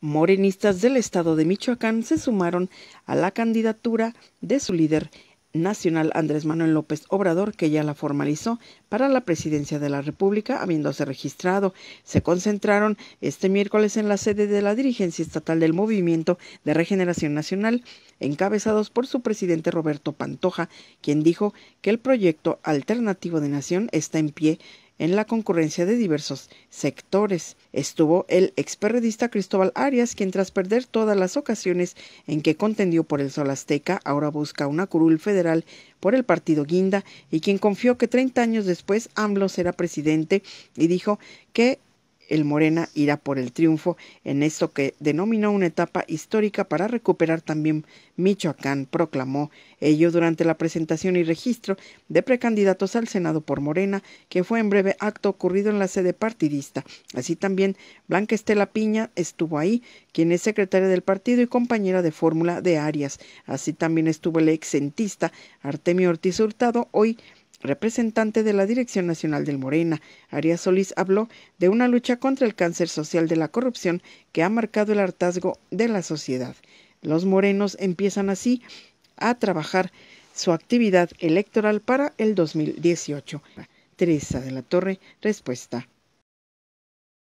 morenistas del estado de Michoacán se sumaron a la candidatura de su líder nacional Andrés Manuel López Obrador, que ya la formalizó para la presidencia de la República, habiéndose registrado. Se concentraron este miércoles en la sede de la dirigencia estatal del Movimiento de Regeneración Nacional, encabezados por su presidente Roberto Pantoja, quien dijo que el proyecto alternativo de nación está en pie en la concurrencia de diversos sectores. Estuvo el experredista Cristóbal Arias, quien tras perder todas las ocasiones en que contendió por el Sol Azteca, ahora busca una curul federal por el partido Guinda y quien confió que 30 años después AMLO será presidente y dijo que el Morena irá por el triunfo en esto que denominó una etapa histórica para recuperar también Michoacán, proclamó ello durante la presentación y registro de precandidatos al Senado por Morena, que fue en breve acto ocurrido en la sede partidista. Así también Blanca Estela Piña estuvo ahí, quien es secretaria del partido y compañera de fórmula de Arias. Así también estuvo el exentista Artemio Ortiz Hurtado, hoy representante de la Dirección Nacional del Morena, Arias Solís, habló de una lucha contra el cáncer social de la corrupción que ha marcado el hartazgo de la sociedad. Los morenos empiezan así a trabajar su actividad electoral para el 2018. Teresa de la Torre, respuesta.